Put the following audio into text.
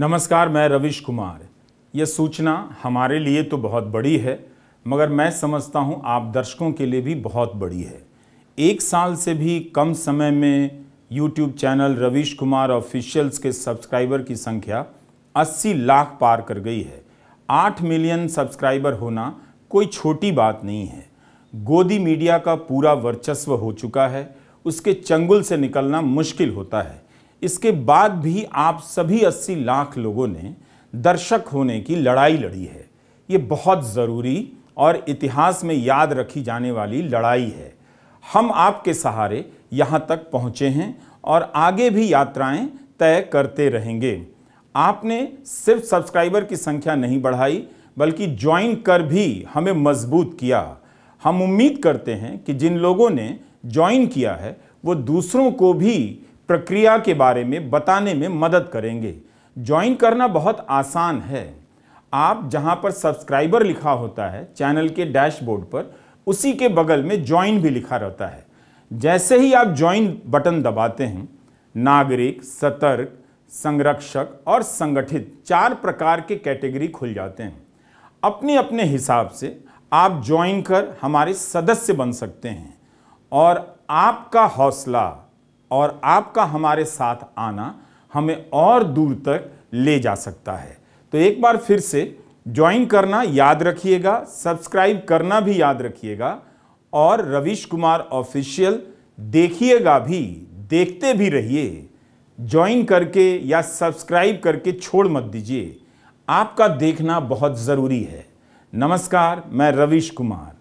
नमस्कार मैं रविश कुमार यह सूचना हमारे लिए तो बहुत बड़ी है मगर मैं समझता हूँ आप दर्शकों के लिए भी बहुत बड़ी है एक साल से भी कम समय में YouTube channel Ravish Kumar officials के सब्सक्राइबर की संख्या 80 लाख पार कर गई है 8 मिलियन सब्सक्राइबर होना कोई छोटी बात नहीं है गोदी मीडिया का पूरा वर्चस्व हो चुका है उसके चंगुल से निकलना मुश्किल होता है इसके बाद भी आप सभी 80 लाख लोगों ने दर्शक होने की लड़ाई लड़ी है ये बहुत ज़रूरी और इतिहास में याद रखी जाने वाली लड़ाई है हम आपके सहारे यहाँ तक पहुँचे हैं और आगे भी यात्राएं तय करते रहेंगे आपने सिर्फ सब्सक्राइबर की संख्या नहीं बढ़ाई बल्कि ज्वाइन कर भी हमें मजबूत किया हम उम्मीद करते हैं कि जिन लोगों ने ज्वाइन किया है वो दूसरों को भी प्रक्रिया के बारे में बताने में मदद करेंगे ज्वाइन करना बहुत आसान है आप जहां पर सब्सक्राइबर लिखा होता है चैनल के डैशबोर्ड पर उसी के बगल में ज्वाइन भी लिखा रहता है जैसे ही आप ज्वाइन बटन दबाते हैं नागरिक सतर्क संरक्षक और संगठित चार प्रकार के कैटेगरी खुल जाते हैं अपने अपने हिसाब से आप ज्वाइन कर हमारे सदस्य बन सकते हैं और आपका हौसला और आपका हमारे साथ आना हमें और दूर तक ले जा सकता है तो एक बार फिर से ज्वाइन करना याद रखिएगा सब्सक्राइब करना भी याद रखिएगा और रविश कुमार ऑफिशियल देखिएगा भी देखते भी रहिए ज्वाइन करके या सब्सक्राइब करके छोड़ मत दीजिए आपका देखना बहुत ज़रूरी है नमस्कार मैं रविश कुमार